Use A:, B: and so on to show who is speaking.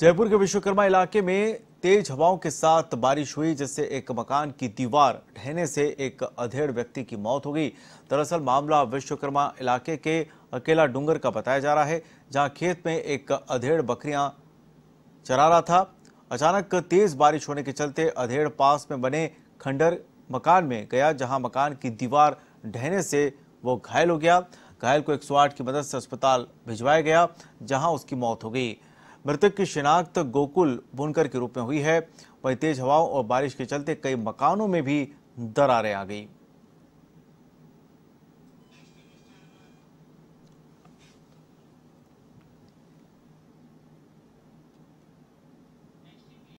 A: जयपुर के विश्वकर्मा इलाके में तेज हवाओं के साथ बारिश हुई जिससे एक मकान की दीवार ढहने से एक अधेड़ व्यक्ति की मौत हो गई दरअसल मामला विश्वकर्मा इलाके के अकेला डूंगर का बताया जा रहा है जहां खेत में एक अधेड़ बकरियां चरा रहा था अचानक तेज बारिश होने के चलते अधेड़ पास में बने खंडर मकान में गया जहां मकान की दीवार ढहने से वो घायल हो गया घायल को एक की मदद से अस्पताल भिजवाया गया जहां उसकी मौत हो गई मृतक की शिनाख्त गोकुल बुनकर के रूप में हुई है वहीं तेज हवाओं और बारिश के चलते कई मकानों में भी दरारें आ गई